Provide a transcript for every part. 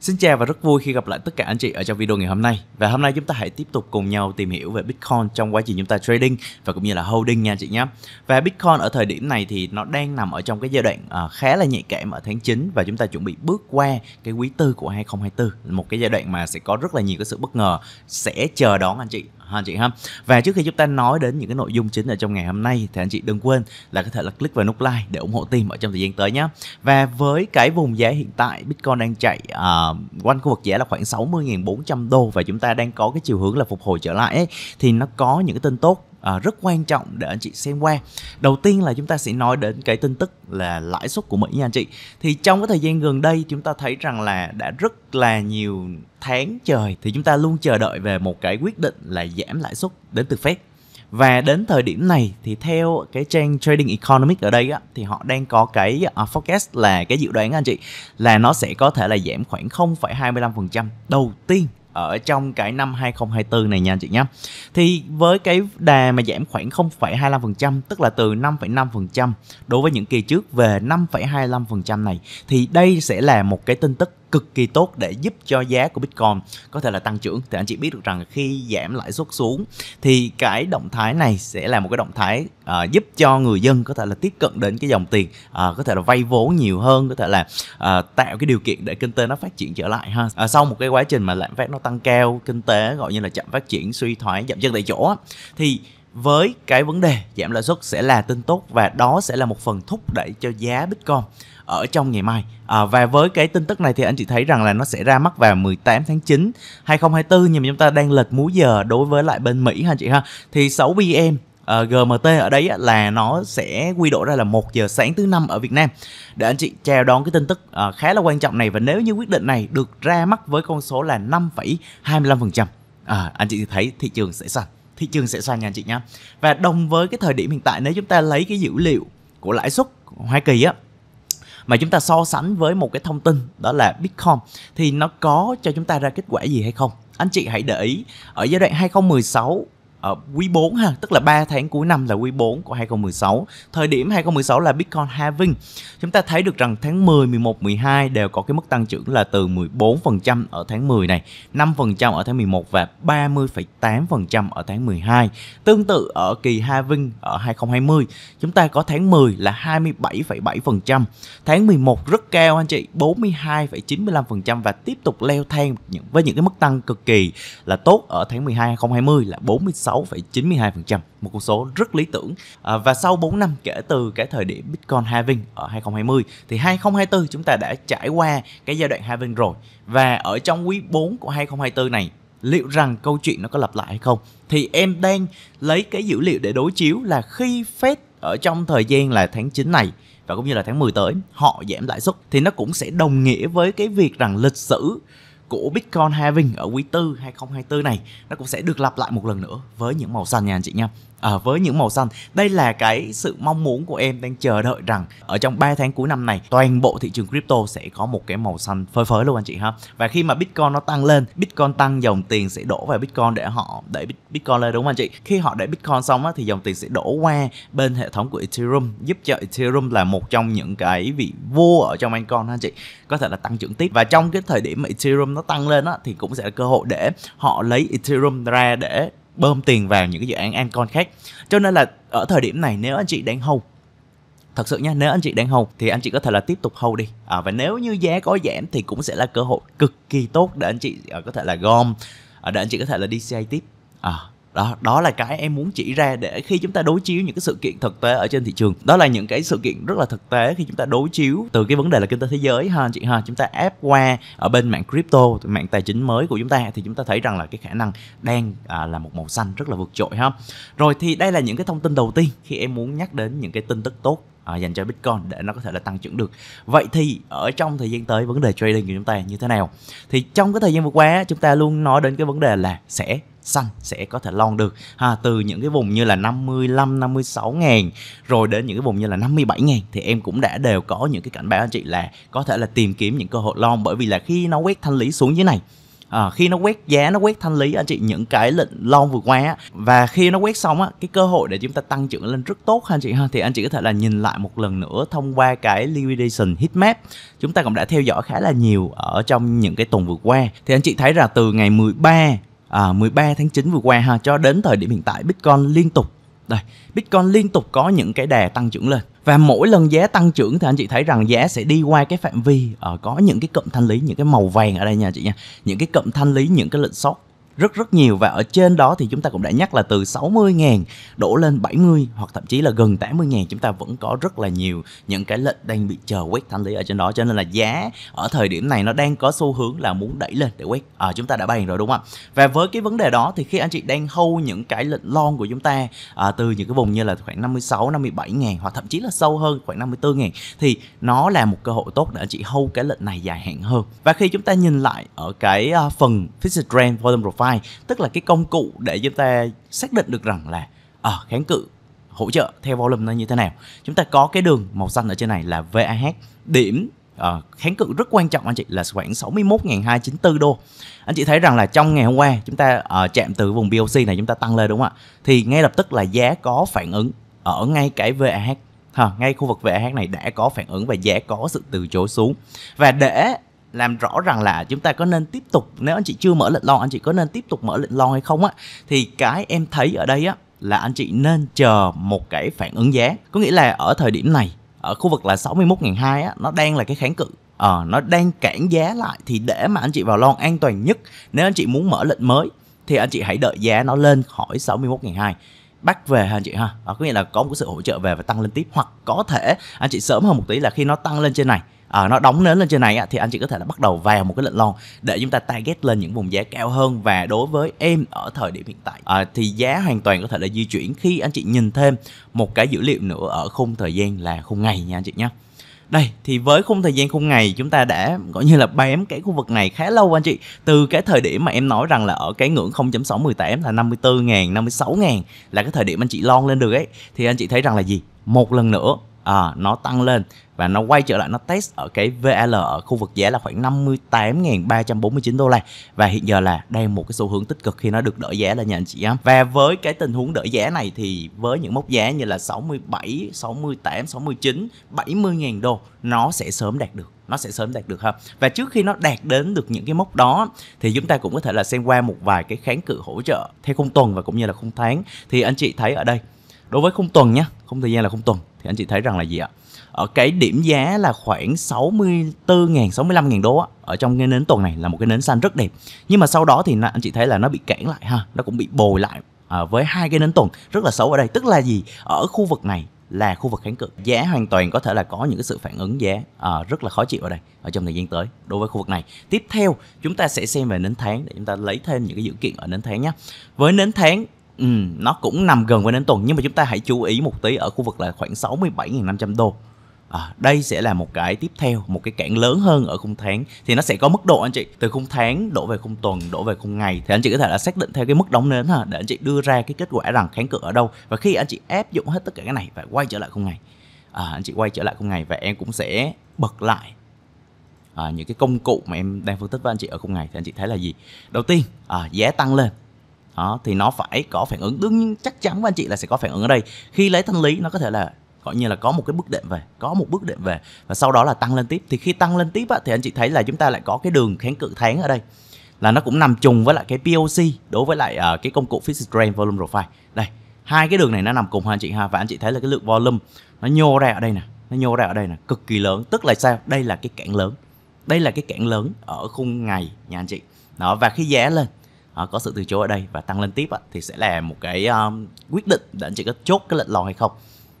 Xin chào và rất vui khi gặp lại tất cả anh chị ở trong video ngày hôm nay Và hôm nay chúng ta hãy tiếp tục cùng nhau tìm hiểu về Bitcoin trong quá trình chúng ta trading và cũng như là holding nha anh chị nhé Và Bitcoin ở thời điểm này thì nó đang nằm ở trong cái giai đoạn à, khá là nhạy cảm ở tháng 9 Và chúng ta chuẩn bị bước qua cái quý tư của 2024 Một cái giai đoạn mà sẽ có rất là nhiều cái sự bất ngờ sẽ chờ đón anh chị ha anh chị ha và trước khi chúng ta nói đến những cái nội dung chính ở trong ngày hôm nay thì anh chị đừng quên là có thể là click vào nút like để ủng hộ team ở trong thời gian tới nhé và với cái vùng giá hiện tại bitcoin đang chạy uh, quanh khu vực giá là khoảng 60.400 đô và chúng ta đang có cái chiều hướng là phục hồi trở lại ấy, thì nó có những cái tin tốt À, rất quan trọng để anh chị xem qua đầu tiên là chúng ta sẽ nói đến cái tin tức là lãi suất của mỹ nha anh chị thì trong cái thời gian gần đây chúng ta thấy rằng là đã rất là nhiều tháng trời thì chúng ta luôn chờ đợi về một cái quyết định là giảm lãi suất đến từ fed và đến thời điểm này thì theo cái trang Trading Economics ở đây á, thì họ đang có cái à, forecast là cái dự đoán anh chị là nó sẽ có thể là giảm khoảng 0,25% đầu tiên ở trong cái năm 2024 này nha chị nhé. Thì với cái đà mà giảm khoảng 0,25% tức là từ 5,5% đối với những kỳ trước về 5,25% này thì đây sẽ là một cái tin tức cực kỳ tốt để giúp cho giá của Bitcoin có thể là tăng trưởng thì anh chị biết được rằng khi giảm lãi suất xuống thì cái động thái này sẽ là một cái động thái à, giúp cho người dân có thể là tiếp cận đến cái dòng tiền à, có thể là vay vốn nhiều hơn có thể là à, tạo cái điều kiện để kinh tế nó phát triển trở lại ha à, sau một cái quá trình mà lạm phát nó tăng cao kinh tế gọi như là chậm phát triển suy thoái giảm chân tại chỗ thì với cái vấn đề giảm lãi suất sẽ là tin tốt và đó sẽ là một phần thúc đẩy cho giá Bitcoin ở trong ngày mai. À, và với cái tin tức này thì anh chị thấy rằng là nó sẽ ra mắt vào 18 tháng 9 2024 nhưng mà chúng ta đang lệch múi giờ đối với lại bên Mỹ ha anh chị ha. Thì 6 PM uh, à, GMT ở đấy là nó sẽ quy đổi ra là 1 giờ sáng thứ năm ở Việt Nam để anh chị chào đón cái tin tức uh, khá là quan trọng này và nếu như quyết định này được ra mắt với con số là 5,25% à, anh chị thấy thị trường sẽ sạch thị trường sẽ xoay nha chị nhá và đồng với cái thời điểm hiện tại nếu chúng ta lấy cái dữ liệu của lãi suất của Hoa Kỳ á mà chúng ta so sánh với một cái thông tin đó là Bitcoin thì nó có cho chúng ta ra kết quả gì hay không? Anh chị hãy để ý ở giai đoạn 2016 ở ờ, quý 4 ha, tức là 3 tháng cuối năm là quý 4 của 2016. Thời điểm 2016 là Bitcoin halving. Chúng ta thấy được rằng tháng 10, 11, 12 đều có cái mức tăng trưởng là từ 14% ở tháng 10 này, 5% ở tháng 11 và 30,8% ở tháng 12. Tương tự ở kỳ halving ở 2020, chúng ta có tháng 10 là 27,7%, tháng 11 rất cao anh chị, 42,95% và tiếp tục leo thang với những cái mức tăng cực kỳ là tốt ở tháng 12 2020 là 46 6,92%, một con số rất lý tưởng. À, và sau 4 năm kể từ cái thời điểm Bitcoin halving ở 2020 thì 2024 chúng ta đã trải qua cái giai đoạn halving rồi. Và ở trong quý 4 của 2024 này liệu rằng câu chuyện nó có lặp lại hay không thì em đang lấy cái dữ liệu để đối chiếu là khi Fed ở trong thời gian là tháng 9 này và cũng như là tháng 10 tới họ giảm lãi suất thì nó cũng sẽ đồng nghĩa với cái việc rằng lịch sử của Bitcoin halving ở quý tư 2024 này nó cũng sẽ được lặp lại một lần nữa với những màu xanh nha anh chị nha à, với những màu xanh đây là cái sự mong muốn của em đang chờ đợi rằng ở trong 3 tháng cuối năm này toàn bộ thị trường crypto sẽ có một cái màu xanh phơi phới luôn anh chị ha và khi mà bitcoin nó tăng lên bitcoin tăng dòng tiền sẽ đổ vào bitcoin để họ đẩy bitcoin lên đúng không anh chị khi họ đẩy bitcoin xong á, thì dòng tiền sẽ đổ qua bên hệ thống của ethereum giúp cho ethereum là một trong những cái vị vua ở trong anh con anh chị có thể là tăng trưởng tiếp và trong cái thời điểm mà ethereum nó tăng lên á, thì cũng sẽ là cơ hội để họ lấy ethereum ra để bơm tiền vào những cái dự án ancon khác cho nên là ở thời điểm này nếu anh chị đang hold thật sự nha nếu anh chị đang hold thì anh chị có thể là tiếp tục hold đi à, và nếu như giá có giảm thì cũng sẽ là cơ hội cực kỳ tốt để anh chị à, có thể là gom à, để anh chị có thể là đi DCA tiếp à, đó đó là cái em muốn chỉ ra để khi chúng ta đối chiếu những cái sự kiện thực tế ở trên thị trường đó là những cái sự kiện rất là thực tế khi chúng ta đối chiếu từ cái vấn đề là kinh tế thế giới ha chị ha chúng ta ép qua ở bên mạng crypto mạng tài chính mới của chúng ta thì chúng ta thấy rằng là cái khả năng đang à, là một màu xanh rất là vượt trội ha rồi thì đây là những cái thông tin đầu tiên khi em muốn nhắc đến những cái tin tức tốt à, dành cho Bitcoin để nó có thể là tăng trưởng được. Vậy thì ở trong thời gian tới vấn đề trading của chúng ta như thế nào? Thì trong cái thời gian vừa qua chúng ta luôn nói đến cái vấn đề là sẽ xanh sẽ có thể lon được ha, từ những cái vùng như là 55 56 ngàn rồi đến những cái vùng như là 57 ngàn thì em cũng đã đều có những cái cảnh báo anh chị là có thể là tìm kiếm những cơ hội lon bởi vì là khi nó quét thanh lý xuống dưới này à, khi nó quét giá nó quét thanh lý anh chị những cái lệnh lon vừa qua á, và khi nó quét xong á cái cơ hội để chúng ta tăng trưởng lên rất tốt anh chị ha thì anh chị có thể là nhìn lại một lần nữa thông qua cái liquidation heatmap chúng ta cũng đã theo dõi khá là nhiều ở trong những cái tuần vừa qua thì anh chị thấy là từ ngày 13 à, 13 tháng 9 vừa qua ha cho đến thời điểm hiện tại Bitcoin liên tục đây, Bitcoin liên tục có những cái đà tăng trưởng lên và mỗi lần giá tăng trưởng thì anh chị thấy rằng giá sẽ đi qua cái phạm vi ở ờ, uh, có những cái cụm thanh lý những cái màu vàng ở đây nha chị nha những cái cụm thanh lý những cái lệnh sót rất rất nhiều và ở trên đó thì chúng ta cũng đã nhắc là từ 60.000 đổ lên 70 hoặc thậm chí là gần 80.000 chúng ta vẫn có rất là nhiều những cái lệnh đang bị chờ quét thanh lý ở trên đó cho nên là giá ở thời điểm này nó đang có xu hướng là muốn đẩy lên để quét à, chúng ta đã bàn rồi đúng không và với cái vấn đề đó thì khi anh chị đang hâu những cái lệnh long của chúng ta à, từ những cái vùng như là khoảng 56 57 ngàn hoặc thậm chí là sâu hơn khoảng 54 ngàn thì nó là một cơ hội tốt để anh chị hâu cái lệnh này dài hạn hơn và khi chúng ta nhìn lại ở cái à, phần Fixed Trend Volume Profile BMI tức là cái công cụ để chúng ta xác định được rằng là ở ờ, à, kháng cự hỗ trợ theo volume nó như thế nào chúng ta có cái đường màu xanh ở trên này là VAH điểm uh, kháng cự rất quan trọng anh chị là khoảng 61.294 đô anh chị thấy rằng là trong ngày hôm qua chúng ta uh, chạm từ vùng BOC này chúng ta tăng lên đúng không ạ thì ngay lập tức là giá có phản ứng ở ngay cái VAH ha, ngay khu vực VAH này đã có phản ứng và giá có sự từ chối xuống và để làm rõ rằng là chúng ta có nên tiếp tục nếu anh chị chưa mở lệnh long anh chị có nên tiếp tục mở lệnh long hay không á thì cái em thấy ở đây á là anh chị nên chờ một cái phản ứng giá có nghĩa là ở thời điểm này ở khu vực là 61.200 á nó đang là cái kháng cự ờ à, nó đang cản giá lại thì để mà anh chị vào lon an toàn nhất nếu anh chị muốn mở lệnh mới thì anh chị hãy đợi giá nó lên khỏi 61.200 bắt về anh chị ha đó ờ, có nghĩa là có một sự hỗ trợ về và tăng lên tiếp hoặc có thể anh chị sớm hơn một tí là khi nó tăng lên trên này à, nó đóng nến lên trên này á, thì anh chị có thể là bắt đầu vào một cái lệnh long để chúng ta target lên những vùng giá cao hơn và đối với em ở thời điểm hiện tại à, thì giá hoàn toàn có thể là di chuyển khi anh chị nhìn thêm một cái dữ liệu nữa ở khung thời gian là khung ngày nha anh chị nhé đây thì với khung thời gian khung ngày chúng ta đã gọi như là bám cái khu vực này khá lâu anh chị từ cái thời điểm mà em nói rằng là ở cái ngưỡng 0.618 là 54 000 56 000 là cái thời điểm anh chị lon lên được ấy thì anh chị thấy rằng là gì một lần nữa à, nó tăng lên và nó quay trở lại nó test ở cái VL ở khu vực giá là khoảng 58.349 đô la và hiện giờ là đây một cái xu hướng tích cực khi nó được đỡ giá là nha anh chị em. Và với cái tình huống đỡ giá này thì với những mốc giá như là 67, 68, 69, 70.000 đô nó sẽ sớm đạt được nó sẽ sớm đạt được ha và trước khi nó đạt đến được những cái mốc đó thì chúng ta cũng có thể là xem qua một vài cái kháng cự hỗ trợ theo khung tuần và cũng như là khung tháng thì anh chị thấy ở đây đối với khung tuần nhé khung thời gian là khung tuần thì anh chị thấy rằng là gì ạ? Ở cái điểm giá là khoảng 64.000 65.000 đô á, ở trong cái nến tuần này là một cái nến xanh rất đẹp. Nhưng mà sau đó thì anh chị thấy là nó bị cản lại ha, nó cũng bị bồi lại à, với hai cái nến tuần rất là xấu ở đây, tức là gì? Ở khu vực này là khu vực kháng cự giá hoàn toàn có thể là có những cái sự phản ứng giá à, rất là khó chịu ở đây ở trong thời gian tới đối với khu vực này tiếp theo chúng ta sẽ xem về nến tháng để chúng ta lấy thêm những cái dữ kiện ở nến tháng nhé với nến tháng Ừm, nó cũng nằm gần với đến tuần nhưng mà chúng ta hãy chú ý một tí ở khu vực là khoảng 67.500 đô. À, đây sẽ là một cái tiếp theo, một cái cản lớn hơn ở khung tháng thì nó sẽ có mức độ anh chị từ khung tháng đổ về khung tuần, đổ về khung ngày thì anh chị có thể là xác định theo cái mức đóng nến ha để anh chị đưa ra cái kết quả rằng kháng cự ở đâu và khi anh chị áp dụng hết tất cả cái này và quay trở lại khung ngày. À, anh chị quay trở lại khung ngày và em cũng sẽ bật lại à, những cái công cụ mà em đang phân tích với anh chị ở khung ngày thì anh chị thấy là gì? Đầu tiên, à, giá tăng lên đó thì nó phải có phản ứng đương nhiên chắc chắn với anh chị là sẽ có phản ứng ở đây khi lấy thanh lý nó có thể là gọi như là có một cái bước đệm về có một bước đệm về và sau đó là tăng lên tiếp thì khi tăng lên tiếp á, thì anh chị thấy là chúng ta lại có cái đường kháng cự tháng ở đây là nó cũng nằm trùng với lại cái POC đối với lại uh, cái công cụ Fixed Range Volume Profile đây hai cái đường này nó nằm cùng ha anh chị ha và anh chị thấy là cái lượng volume nó nhô ra ở đây nè nó nhô ra ở đây nè cực kỳ lớn tức là sao đây là cái cản lớn đây là cái cản lớn ở khung ngày nha anh chị đó và khi giá lên Ờ, có sự từ chối ở đây và tăng lên tiếp thì sẽ là một cái um, quyết định để anh chị có chốt cái lệnh lòn hay không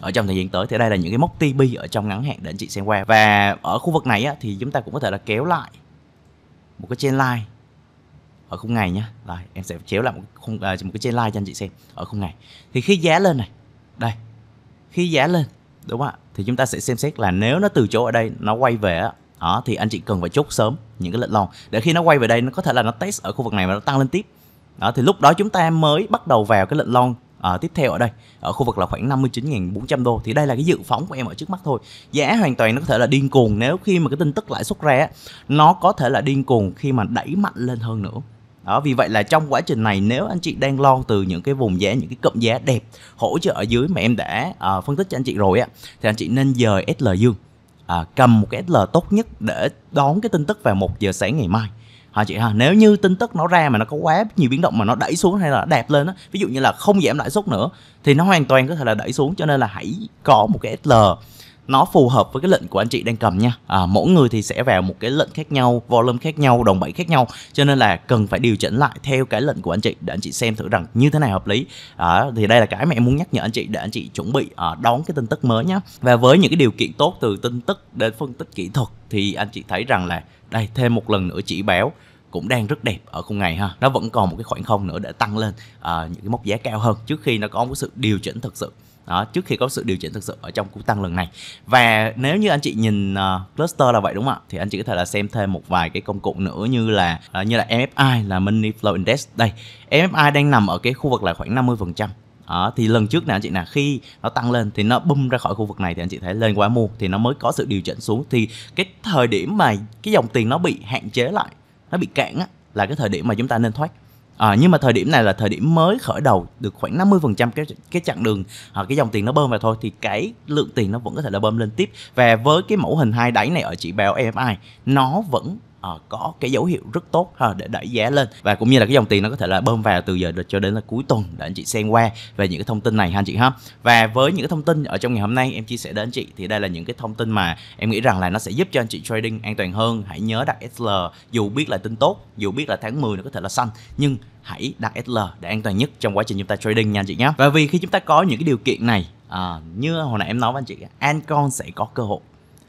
ở trong thời gian tới thì đây là những cái mốc TB ở trong ngắn hạn để anh chị xem qua và ở khu vực này thì chúng ta cũng có thể là kéo lại một cái trên line ở khung ngày nhá rồi em sẽ chéo lại một khung à, một cái trên line cho anh chị xem ở khung ngày thì khi giá lên này đây khi giá lên đúng không ạ thì chúng ta sẽ xem xét là nếu nó từ chỗ ở đây nó quay về đó thì anh chị cần phải chốt sớm những cái lệnh long để khi nó quay về đây nó có thể là nó test ở khu vực này và nó tăng lên tiếp đó thì lúc đó chúng ta mới bắt đầu vào cái lệnh long à, tiếp theo ở đây ở khu vực là khoảng 59.400 đô thì đây là cái dự phóng của em ở trước mắt thôi giá hoàn toàn nó có thể là điên cuồng nếu khi mà cái tin tức lãi suất ra nó có thể là điên cuồng khi mà đẩy mạnh lên hơn nữa đó vì vậy là trong quá trình này nếu anh chị đang lo từ những cái vùng giá những cái cụm giá đẹp hỗ trợ ở dưới mà em đã à, phân tích cho anh chị rồi á thì anh chị nên dời SL dương à, cầm một cái SL tốt nhất để đón cái tin tức vào một giờ sáng ngày mai hả chị ha nếu như tin tức nó ra mà nó có quá nhiều biến động mà nó đẩy xuống hay là đẹp lên á ví dụ như là không giảm lãi suất nữa thì nó hoàn toàn có thể là đẩy xuống cho nên là hãy có một cái SL nó phù hợp với cái lệnh của anh chị đang cầm nha à, mỗi người thì sẽ vào một cái lệnh khác nhau volume khác nhau đồng bẩy khác nhau cho nên là cần phải điều chỉnh lại theo cái lệnh của anh chị để anh chị xem thử rằng như thế nào hợp lý à, thì đây là cái mà em muốn nhắc nhở anh chị để anh chị chuẩn bị à, đón cái tin tức mới nhé và với những cái điều kiện tốt từ tin tức đến phân tích kỹ thuật thì anh chị thấy rằng là đây thêm một lần nữa chỉ báo cũng đang rất đẹp ở khung ngày ha nó vẫn còn một cái khoảng không nữa để tăng lên à, những cái mốc giá cao hơn trước khi nó có một sự điều chỉnh thực sự đó trước khi có sự điều chỉnh thực sự ở trong cú tăng lần này và nếu như anh chị nhìn uh, cluster là vậy đúng không ạ thì anh chị có thể là xem thêm một vài cái công cụ nữa như là uh, như là MFI là Money Flow Index đây MFI đang nằm ở cái khu vực là khoảng 50 phần trăm À, thì lần trước nè anh chị nè khi nó tăng lên thì nó bung ra khỏi khu vực này thì anh chị thấy lên quá mua thì nó mới có sự điều chỉnh xuống thì cái thời điểm mà cái dòng tiền nó bị hạn chế lại nó bị cạn á là cái thời điểm mà chúng ta nên thoát À, nhưng mà thời điểm này là thời điểm mới khởi đầu được khoảng 50% cái cái chặng đường hoặc à, cái dòng tiền nó bơm vào thôi thì cái lượng tiền nó vẫn có thể là bơm lên tiếp và với cái mẫu hình hai đáy này ở chỉ báo EMI nó vẫn uh, có cái dấu hiệu rất tốt ha để đẩy giá lên và cũng như là cái dòng tiền nó có thể là bơm vào từ giờ cho đến là cuối tuần để anh chị xem qua về những cái thông tin này ha anh chị ha và với những cái thông tin ở trong ngày hôm nay em chia sẻ đến anh chị thì đây là những cái thông tin mà em nghĩ rằng là nó sẽ giúp cho anh chị trading an toàn hơn hãy nhớ đặt SL dù biết là tin tốt dù biết là tháng 10 nó có thể là xanh nhưng hãy đặt SL để an toàn nhất trong quá trình chúng ta trading nha anh chị nhé. Và vì khi chúng ta có những cái điều kiện này à, như hồi nãy em nói với anh chị, Ancon sẽ có cơ hội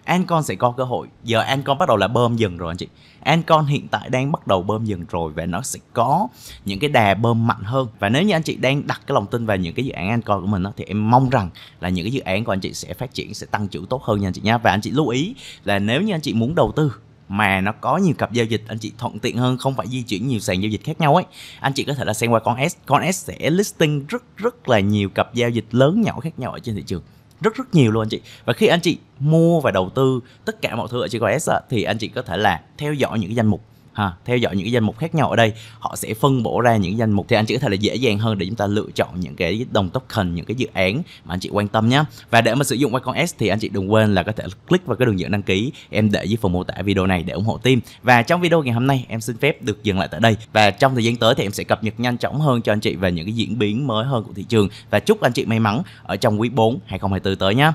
Ancon sẽ có cơ hội giờ Ancon bắt đầu là bơm dần rồi anh chị Ancon hiện tại đang bắt đầu bơm dần rồi và nó sẽ có những cái đà bơm mạnh hơn và nếu như anh chị đang đặt cái lòng tin vào những cái dự án Ancon của mình đó, thì em mong rằng là những cái dự án của anh chị sẽ phát triển sẽ tăng trưởng tốt hơn nha anh chị nha và anh chị lưu ý là nếu như anh chị muốn đầu tư mà nó có nhiều cặp giao dịch anh chị thuận tiện hơn không phải di chuyển nhiều sàn giao dịch khác nhau ấy anh chị có thể là xem qua con S con S sẽ listing rất rất là nhiều cặp giao dịch lớn nhỏ khác nhau ở trên thị trường rất rất nhiều luôn anh chị và khi anh chị mua và đầu tư tất cả mọi thứ ở trên s thì anh chị có thể là theo dõi những cái danh mục ha, theo dõi những cái danh mục khác nhau ở đây họ sẽ phân bổ ra những danh mục thì anh chị có thể là dễ dàng hơn để chúng ta lựa chọn những cái đồng token những cái dự án mà anh chị quan tâm nhé và để mà sử dụng Wacom S thì anh chị đừng quên là có thể click vào cái đường dẫn đăng ký em để dưới phần mô tả video này để ủng hộ team và trong video ngày hôm nay em xin phép được dừng lại tại đây và trong thời gian tới thì em sẽ cập nhật nhanh chóng hơn cho anh chị về những cái diễn biến mới hơn của thị trường và chúc anh chị may mắn ở trong quý 4 2024 tới nhé